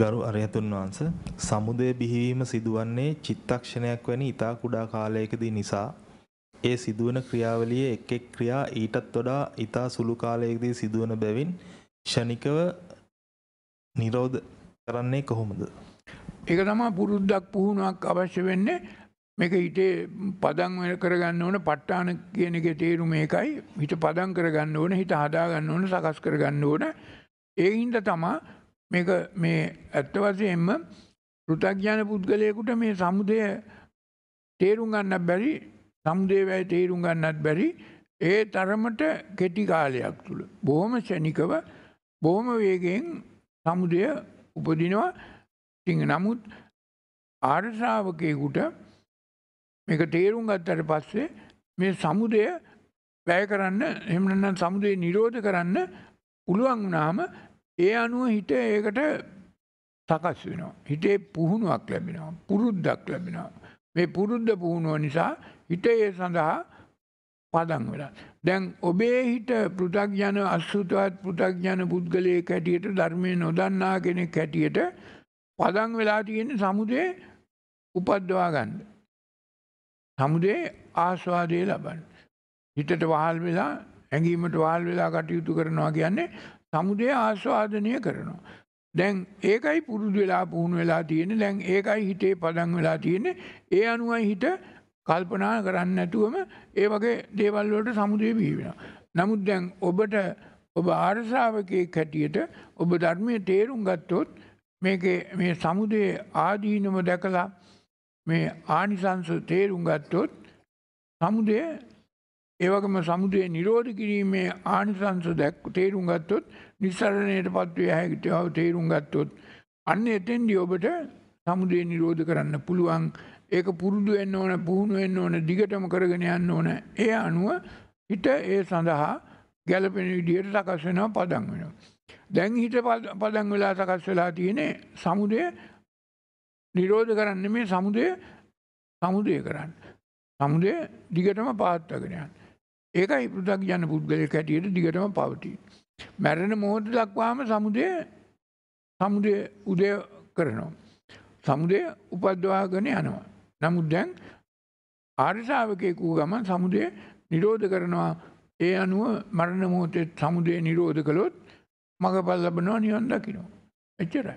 ගරු අරහතුන් වහන්ස සමුදය බිහිවීම සිදුවන්නේ චිත්තක්ෂණයක් වැනි ඊතා කුඩා කාලයකදී නිසා ඒ සිදුවන ක්‍රියාවලියේ එක් එක් ක්‍රියා ඊටත් වඩා ඊතා සුළු කාලයකදී සිදුවන බැවින් ෂණිකව නිරෝධ කරන්නේ කොහොමද ඒක තමයි පුරුද්දක් පුහුණුවක් අවශ්‍ය වෙන්නේ මේක හිතේ පදන් වෙන කරගන්න ඕන ප ဋ ාණ කියන එකේ තේරුම ඒකයි හිත පදන් කරගන්න ඕන හිත හදාගන්න ඕන සකස් කරගන්න ඕන ඒ හින්දා තමයි මේක මේ ඇත්ත වශයෙන්ම පෘථග්ජන පුද්ගලයකුට මේ සමුදය තේරුම් ගන්න බැරි සම්දේවැය තේරුම් ගන්නත් බැරි ඒ තරමට කෙටි කාලයක් තුළ බොහොම ෂණිකව බොහොම වේගෙන් සමුදය උපදිනවා සිංහ නමුත් ආර්ශාවකයකුට මේක තේරුම් ගත්තට පස්සේ මේ සමුදය වැය කරන්න එමනන්න සමුදය නිරෝධ කරන්න පුළුවන් වනාම ඒ අනුව හිත ඒකට සකස් වෙනවා. හිතේ පුහුණුවක් ලැබෙනවා. පුරුද්දක් ලැබෙනවා. මේ පුරුද්ද පුහුණුව නිසා හිත ඒ සඳහා පදන් වෙලා. දැන් ඔබේ හිත පෘථග්ජන අසුතවත් පෘථග්ජන පුද්ගලයෙක් හැටියට ධර්මය නොදන්නා කෙනෙක් හැටියට පදන් වෙලා තියෙන සමුදේ උපද්දවා ගන්න. සමුදේ ආස්වාදය ලබන්න. හිතට වහල් වෙලා ඇඟීමට වහල් වෙලා කටයුතු කරනවා කියන්නේ සමුදය ආස්වාදනය කරනවා. දැන් ඒකයි පුරුදු වෙලා පුහුණු වෙලා තියෙන දැන් ඒකයි හිතේ පදන් වෙලා තියෙන්නේ ඒ අනුවයි හිත කල්පනා කරන්න නැතුවම ඒ වගේ දේවල් වලට සමුදේ බිහි වෙනවා. නමුත් දැන් ඔබට ඔබ ආර්ශාවකෙක් හැටියට ඔබ ධර්මයේ තේරුම් ගත්තොත් මේකේ මේ සමුදේ ආදීනම දැකලා මේ ආනිසංශ තේරුම් ගත්තොත් සමුදේ ඒවගේම සමුදය නිරෝධ කිරීමේ ආනිසංස දැක් තේරුම් ගත්තොත් නිස්සරණයට පත්වේ හැකිතාව තේරුම් ගත්තොත්. අන්න එතෙන්දි ඔබට සමුදය නිරෝධ කරන්න පුළුවන් ඒක පුරුදු එන්න ඕන පුහුණු එන්න ඕන දිගටම කරගෙන යන්න ඕන ඒ අනුව හිට ඒ සඳහා ගැලපෙන විදියට සකස් වෙනවා පදන් වෙනවා. දැන් හිට පදන් වෙලා සකස් වෙලා තියනේ සමුදය නිරෝධ කරන්න මේ සමුදය සමුදය කරන්න. සමුදය දිගටම පාත්තගෙනයන්. ඒකයි පෘථග්ජන පුද්ගලයෙක් හැටියට දිගටම පවතී. මැරෙන මොහොත දක්වාම සමුදය සමුදය උදය කරනවා. සමුදය උපද්වාගෙන යනවා. නමුත් දැන් ආර්ශාවකයෙකු ගමන් සමුදය නිරෝධ කරනවා ඒ අනුව මරණ මෝතෙත් සමුදය නිරෝධ කළොත් මඟ පල් ලබනවා නිවන් දකිනවා. එච්චරයි.